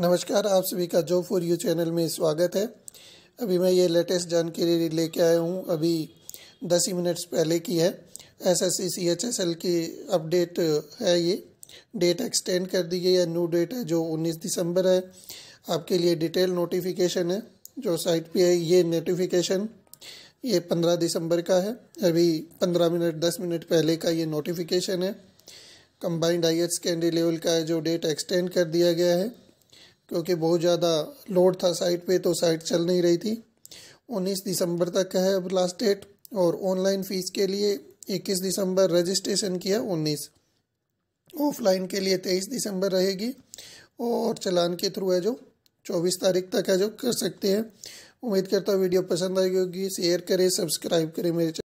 नमस्कार आप सभी का जो फॉर यू चैनल में स्वागत है अभी मैं ये लेटेस्ट जानकारी लेके आया हूँ अभी दस ही मिनट्स पहले की है S S C C H S L की अपडेट है ये डेट एक्सटेंड कर दी गई है न्यू डेट है जो उन्नीस दिसंबर है आपके लिए डिटेल नोटिफिकेशन है जो साइट पे है ये नोटिफिकेशन ये पंद्रह दिसंबर का है अभी पंद्रह मिनट दस मिनट पहले का ये नोटिफिकेशन है कंबाइंड आई सेकेंडरी लेवल का है जो डेट एक्सटेंड कर दिया गया है क्योंकि बहुत ज़्यादा लोड था साइट पे तो साइट चल नहीं रही थी 19 दिसंबर तक है अब लास्ट डेट और ऑनलाइन फ़ीस के लिए 21 दिसंबर रजिस्ट्रेशन किया 19 ऑफलाइन के लिए 23 दिसंबर रहेगी और चलान के थ्रू है जो 24 तारीख तक है जो कर सकते हैं उम्मीद करता हूँ वीडियो पसंद आई होगी शेयर करें सब्सक्राइब करें मेरे